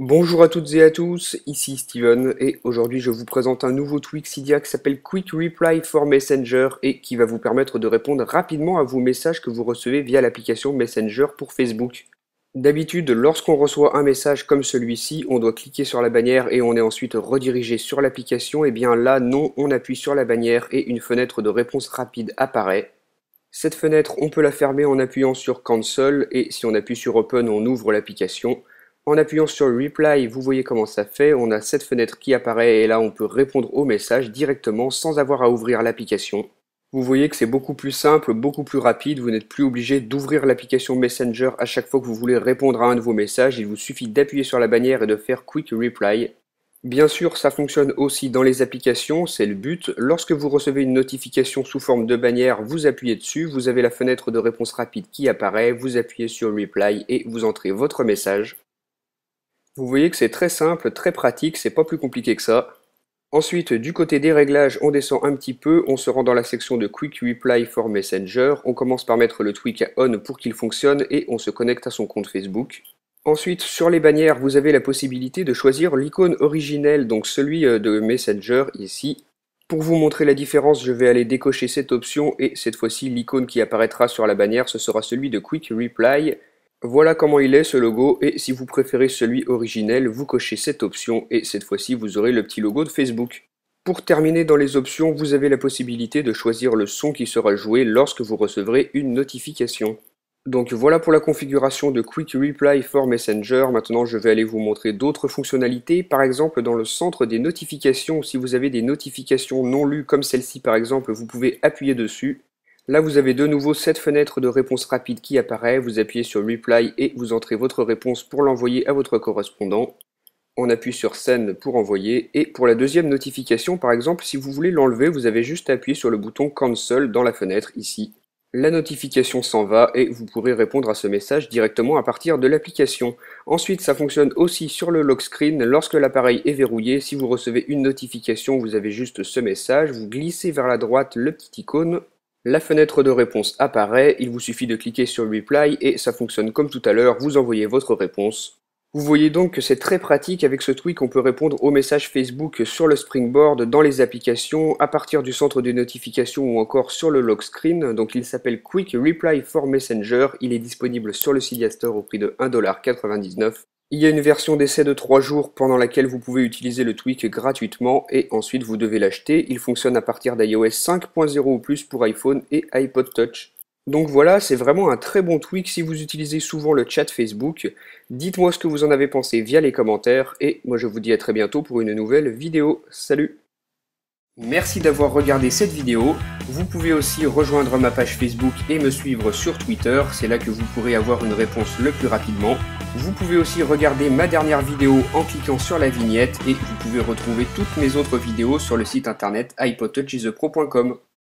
Bonjour à toutes et à tous, ici Steven et aujourd'hui je vous présente un nouveau Twixidia qui s'appelle Quick Reply for Messenger et qui va vous permettre de répondre rapidement à vos messages que vous recevez via l'application Messenger pour Facebook. D'habitude, lorsqu'on reçoit un message comme celui-ci, on doit cliquer sur la bannière et on est ensuite redirigé sur l'application. Et eh bien là, non, on appuie sur la bannière et une fenêtre de réponse rapide apparaît. Cette fenêtre, on peut la fermer en appuyant sur Cancel et si on appuie sur Open, on ouvre l'application. En appuyant sur Reply, vous voyez comment ça fait, on a cette fenêtre qui apparaît et là on peut répondre au message directement sans avoir à ouvrir l'application. Vous voyez que c'est beaucoup plus simple, beaucoup plus rapide, vous n'êtes plus obligé d'ouvrir l'application Messenger à chaque fois que vous voulez répondre à un de vos messages, il vous suffit d'appuyer sur la bannière et de faire Quick Reply. Bien sûr, ça fonctionne aussi dans les applications, c'est le but. Lorsque vous recevez une notification sous forme de bannière, vous appuyez dessus, vous avez la fenêtre de réponse rapide qui apparaît, vous appuyez sur Reply et vous entrez votre message. Vous voyez que c'est très simple, très pratique, c'est pas plus compliqué que ça. Ensuite, du côté des réglages, on descend un petit peu, on se rend dans la section de Quick Reply for Messenger, on commence par mettre le tweak à on pour qu'il fonctionne et on se connecte à son compte Facebook. Ensuite, sur les bannières, vous avez la possibilité de choisir l'icône originelle, donc celui euh, de Messenger ici. Pour vous montrer la différence, je vais aller décocher cette option et cette fois-ci l'icône qui apparaîtra sur la bannière, ce sera celui de Quick Reply. Voilà comment il est ce logo et si vous préférez celui originel, vous cochez cette option et cette fois-ci vous aurez le petit logo de Facebook. Pour terminer dans les options, vous avez la possibilité de choisir le son qui sera joué lorsque vous recevrez une notification. Donc voilà pour la configuration de Quick Reply for Messenger. Maintenant, je vais aller vous montrer d'autres fonctionnalités. Par exemple, dans le centre des notifications, si vous avez des notifications non lues comme celle-ci par exemple, vous pouvez appuyer dessus Là, vous avez de nouveau cette fenêtre de réponse rapide qui apparaît. Vous appuyez sur Reply et vous entrez votre réponse pour l'envoyer à votre correspondant. On appuie sur Send pour envoyer. Et pour la deuxième notification, par exemple, si vous voulez l'enlever, vous avez juste appuyé sur le bouton Cancel dans la fenêtre ici. La notification s'en va et vous pourrez répondre à ce message directement à partir de l'application. Ensuite, ça fonctionne aussi sur le lock screen. Lorsque l'appareil est verrouillé, si vous recevez une notification, vous avez juste ce message. Vous glissez vers la droite le petit icône la fenêtre de réponse apparaît, il vous suffit de cliquer sur Reply et ça fonctionne comme tout à l'heure, vous envoyez votre réponse. Vous voyez donc que c'est très pratique avec ce tweak, on peut répondre aux messages Facebook sur le Springboard, dans les applications, à partir du centre de notification ou encore sur le lock screen. Donc il s'appelle Quick Reply for Messenger, il est disponible sur le Cydia Store au prix de 1,99$. Il y a une version d'essai de 3 jours pendant laquelle vous pouvez utiliser le tweak gratuitement et ensuite vous devez l'acheter. Il fonctionne à partir d'iOS 5.0 ou plus pour iPhone et iPod Touch. Donc voilà, c'est vraiment un très bon tweak si vous utilisez souvent le chat Facebook. Dites-moi ce que vous en avez pensé via les commentaires et moi je vous dis à très bientôt pour une nouvelle vidéo. Salut Merci d'avoir regardé cette vidéo. Vous pouvez aussi rejoindre ma page Facebook et me suivre sur Twitter. C'est là que vous pourrez avoir une réponse le plus rapidement. Vous pouvez aussi regarder ma dernière vidéo en cliquant sur la vignette et vous pouvez retrouver toutes mes autres vidéos sur le site internet iPodTouchIsThePro.com.